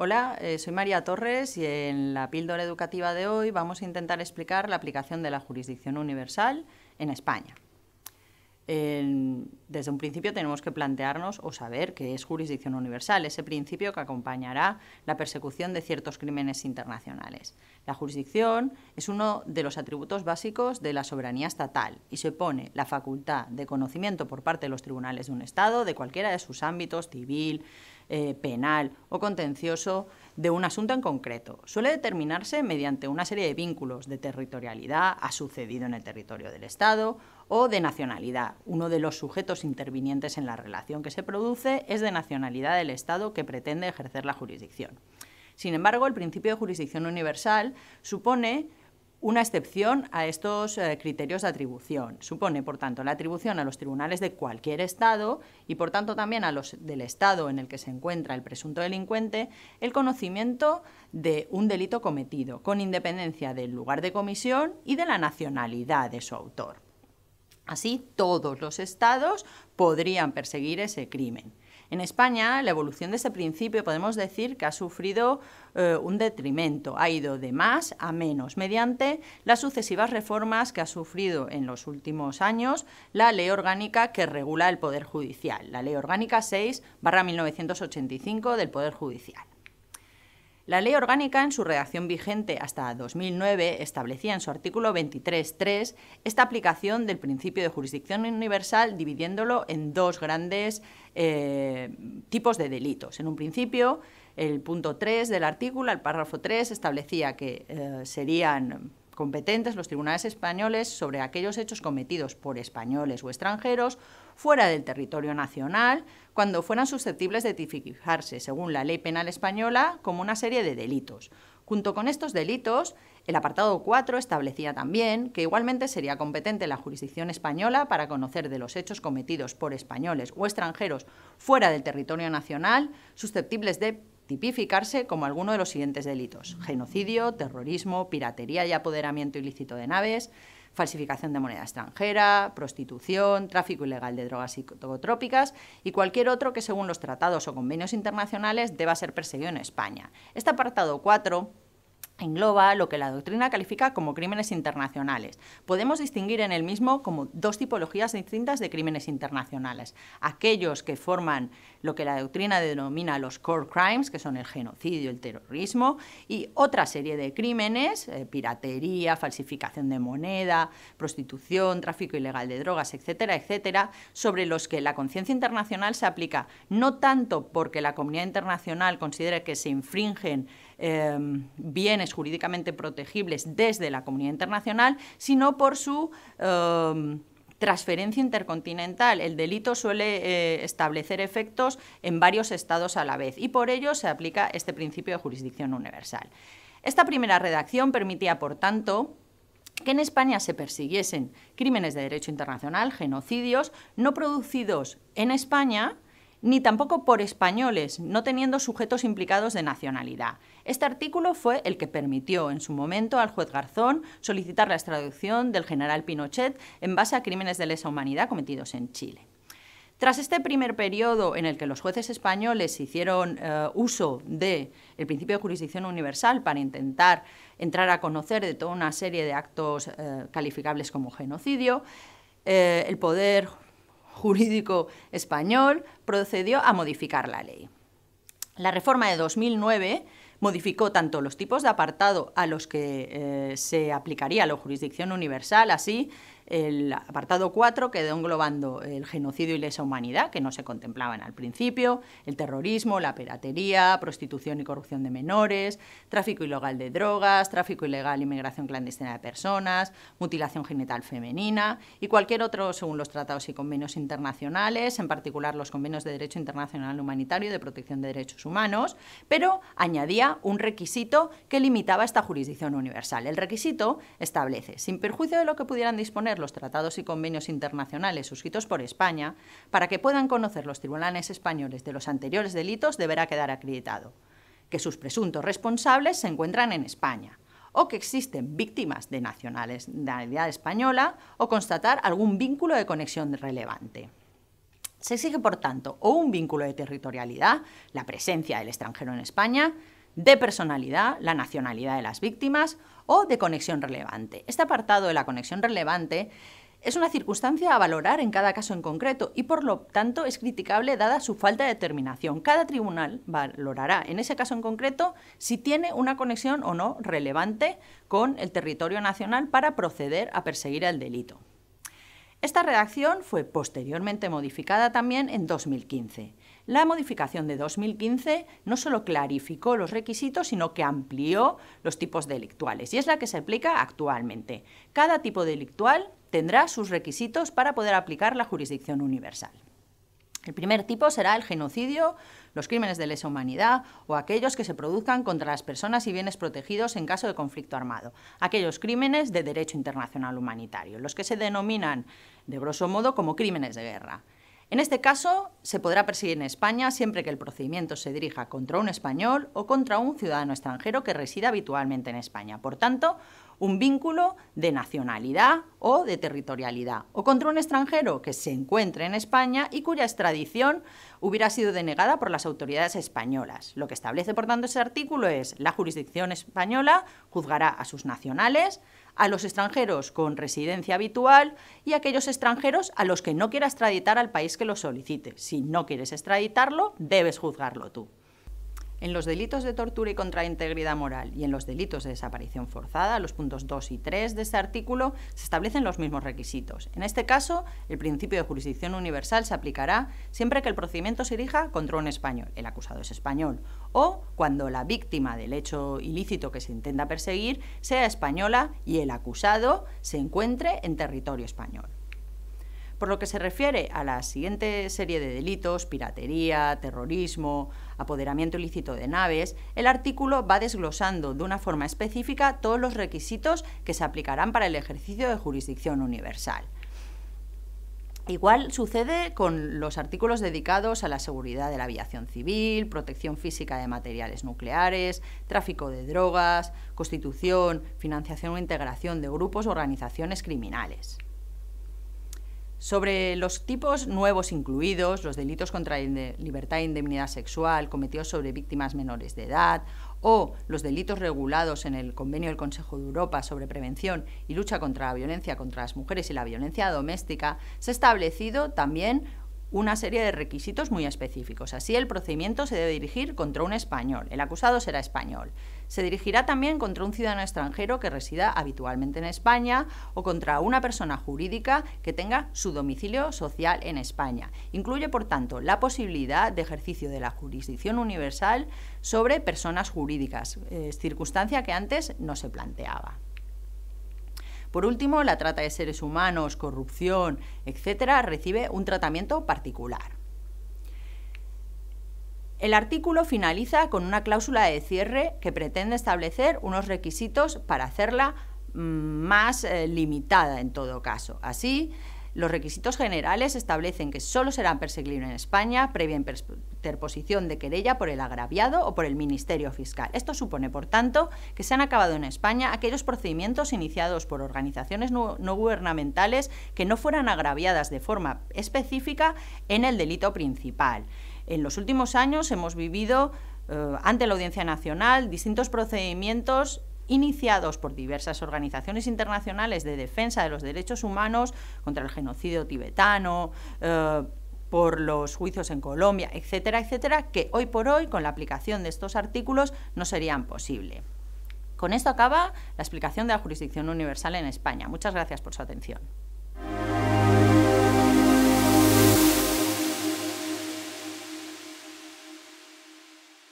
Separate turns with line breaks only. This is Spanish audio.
Hola, eh, soy María Torres y en la píldora educativa de hoy vamos a intentar explicar la aplicación de la jurisdicción universal en España. Desde un principio tenemos que plantearnos o saber qué es jurisdicción universal, ese principio que acompañará la persecución de ciertos crímenes internacionales. La jurisdicción es uno de los atributos básicos de la soberanía estatal y se pone la facultad de conocimiento por parte de los tribunales de un Estado de cualquiera de sus ámbitos, civil, eh, penal o contencioso de un asunto en concreto. Suele determinarse mediante una serie de vínculos de territorialidad, ha sucedido en el territorio del Estado, o de nacionalidad. Uno de los sujetos intervinientes en la relación que se produce es de nacionalidad del Estado que pretende ejercer la jurisdicción. Sin embargo, el principio de jurisdicción universal supone una excepción a estos eh, criterios de atribución. Supone, por tanto, la atribución a los tribunales de cualquier Estado y, por tanto, también a los del Estado en el que se encuentra el presunto delincuente el conocimiento de un delito cometido, con independencia del lugar de comisión y de la nacionalidad de su autor. Así, todos los Estados podrían perseguir ese crimen. En España, la evolución de este principio podemos decir que ha sufrido eh, un detrimento, ha ido de más a menos, mediante las sucesivas reformas que ha sufrido en los últimos años la ley orgánica que regula el Poder Judicial, la ley orgánica 6 1985 del Poder Judicial. La ley orgánica, en su redacción vigente hasta 2009, establecía en su artículo 23.3 esta aplicación del principio de jurisdicción universal dividiéndolo en dos grandes eh, tipos de delitos. En un principio, el punto 3 del artículo, el párrafo 3, establecía que eh, serían competentes los tribunales españoles sobre aquellos hechos cometidos por españoles o extranjeros fuera del territorio nacional cuando fueran susceptibles de tipificarse, según la ley penal española, como una serie de delitos. Junto con estos delitos, el apartado 4 establecía también que igualmente sería competente la jurisdicción española para conocer de los hechos cometidos por españoles o extranjeros fuera del territorio nacional susceptibles de tipificarse como alguno de los siguientes delitos. Genocidio, terrorismo, piratería y apoderamiento ilícito de naves, falsificación de moneda extranjera, prostitución, tráfico ilegal de drogas psicotrópicas y cualquier otro que según los tratados o convenios internacionales deba ser perseguido en España. Este apartado 4 engloba lo que la doctrina califica como crímenes internacionales. Podemos distinguir en el mismo como dos tipologías distintas de crímenes internacionales. Aquellos que forman lo que la doctrina denomina los core crimes, que son el genocidio, el terrorismo, y otra serie de crímenes, eh, piratería, falsificación de moneda, prostitución, tráfico ilegal de drogas, etcétera, etcétera, sobre los que la conciencia internacional se aplica no tanto porque la comunidad internacional considera que se infringen Em, bienes jurídicamente protegibles desde la comunidad internacional, sino por su em, transferencia intercontinental. El delito suele eh, establecer efectos en varios estados a la vez y por ello se aplica este principio de jurisdicción universal. Esta primera redacción permitía, por tanto, que en España se persiguiesen crímenes de derecho internacional, genocidios, no producidos en España, ni tampoco por españoles, no teniendo sujetos implicados de nacionalidad. Este artículo fue el que permitió en su momento al juez Garzón solicitar la extradición del general Pinochet en base a crímenes de lesa humanidad cometidos en Chile. Tras este primer periodo en el que los jueces españoles hicieron eh, uso del el principio de jurisdicción universal para intentar entrar a conocer de toda una serie de actos eh, calificables como genocidio, eh, el poder jurídico español procedió a modificar la ley. La reforma de 2009 Modificó tanto los tipos de apartado a los que eh, se aplicaría la jurisdicción universal, así el apartado 4 quedó englobando el genocidio y lesa humanidad, que no se contemplaban al principio, el terrorismo, la piratería, prostitución y corrupción de menores, tráfico ilegal de drogas, tráfico ilegal y migración clandestina de personas, mutilación genital femenina y cualquier otro según los tratados y convenios internacionales, en particular los convenios de Derecho Internacional Humanitario y de Protección de Derechos Humanos, pero añadía un requisito que limitaba esta jurisdicción universal. El requisito establece, sin perjuicio de lo que pudieran disponer los tratados y convenios internacionales suscritos por España, para que puedan conocer los tribunales españoles de los anteriores delitos deberá quedar acreditado que sus presuntos responsables se encuentran en España o que existen víctimas de nacionalidad española o constatar algún vínculo de conexión relevante. Se exige, por tanto, o un vínculo de territorialidad, la presencia del extranjero en España, de personalidad, la nacionalidad de las víctimas o de conexión relevante. Este apartado de la conexión relevante es una circunstancia a valorar en cada caso en concreto y por lo tanto es criticable dada su falta de determinación. Cada tribunal valorará en ese caso en concreto si tiene una conexión o no relevante con el territorio nacional para proceder a perseguir el delito. Esta redacción fue posteriormente modificada también en 2015. La modificación de 2015 no solo clarificó los requisitos, sino que amplió los tipos delictuales, y es la que se aplica actualmente. Cada tipo delictual tendrá sus requisitos para poder aplicar la jurisdicción universal. El primer tipo será el genocidio, los crímenes de lesa humanidad o aquellos que se produzcan contra las personas y bienes protegidos en caso de conflicto armado, aquellos crímenes de derecho internacional humanitario, los que se denominan, de grosso modo, como crímenes de guerra. En este caso, se podrá perseguir en España siempre que el procedimiento se dirija contra un español o contra un ciudadano extranjero que resida habitualmente en España. Por tanto, un vínculo de nacionalidad o de territorialidad, o contra un extranjero que se encuentre en España y cuya extradición hubiera sido denegada por las autoridades españolas. Lo que establece, por tanto, ese artículo es la jurisdicción española juzgará a sus nacionales, a los extranjeros con residencia habitual y a aquellos extranjeros a los que no quiera extraditar al país que lo solicite. Si no quieres extraditarlo, debes juzgarlo tú. En los delitos de tortura y contra integridad moral y en los delitos de desaparición forzada, los puntos 2 y 3 de este artículo, se establecen los mismos requisitos. En este caso, el principio de jurisdicción universal se aplicará siempre que el procedimiento se dirija contra un español, el acusado es español, o cuando la víctima del hecho ilícito que se intenta perseguir sea española y el acusado se encuentre en territorio español. Por lo que se refiere a la siguiente serie de delitos, piratería, terrorismo, apoderamiento ilícito de naves, el artículo va desglosando de una forma específica todos los requisitos que se aplicarán para el ejercicio de jurisdicción universal. Igual sucede con los artículos dedicados a la seguridad de la aviación civil, protección física de materiales nucleares, tráfico de drogas, constitución, financiación o integración de grupos o organizaciones criminales. Sobre los tipos nuevos incluidos, los delitos contra libertad e indemnidad sexual cometidos sobre víctimas menores de edad o los delitos regulados en el Convenio del Consejo de Europa sobre Prevención y Lucha contra la Violencia contra las Mujeres y la Violencia Doméstica, se ha establecido también una serie de requisitos muy específicos. Así, el procedimiento se debe dirigir contra un español. El acusado será español se dirigirá también contra un ciudadano extranjero que resida habitualmente en España o contra una persona jurídica que tenga su domicilio social en España. Incluye, por tanto, la posibilidad de ejercicio de la jurisdicción universal sobre personas jurídicas, eh, circunstancia que antes no se planteaba. Por último, la trata de seres humanos, corrupción, etcétera, recibe un tratamiento particular. El artículo finaliza con una cláusula de cierre que pretende establecer unos requisitos para hacerla mm, más eh, limitada en todo caso. Así, los requisitos generales establecen que solo serán perseguidos en España previa interposición de querella por el agraviado o por el Ministerio Fiscal. Esto supone, por tanto, que se han acabado en España aquellos procedimientos iniciados por organizaciones no, no gubernamentales que no fueran agraviadas de forma específica en el delito principal. En los últimos años hemos vivido eh, ante la Audiencia Nacional distintos procedimientos iniciados por diversas organizaciones internacionales de defensa de los derechos humanos contra el genocidio tibetano, eh, por los juicios en Colombia, etcétera, etcétera, que hoy por hoy, con la aplicación de estos artículos, no serían posible. Con esto acaba la explicación de la jurisdicción universal en España. Muchas gracias por su atención.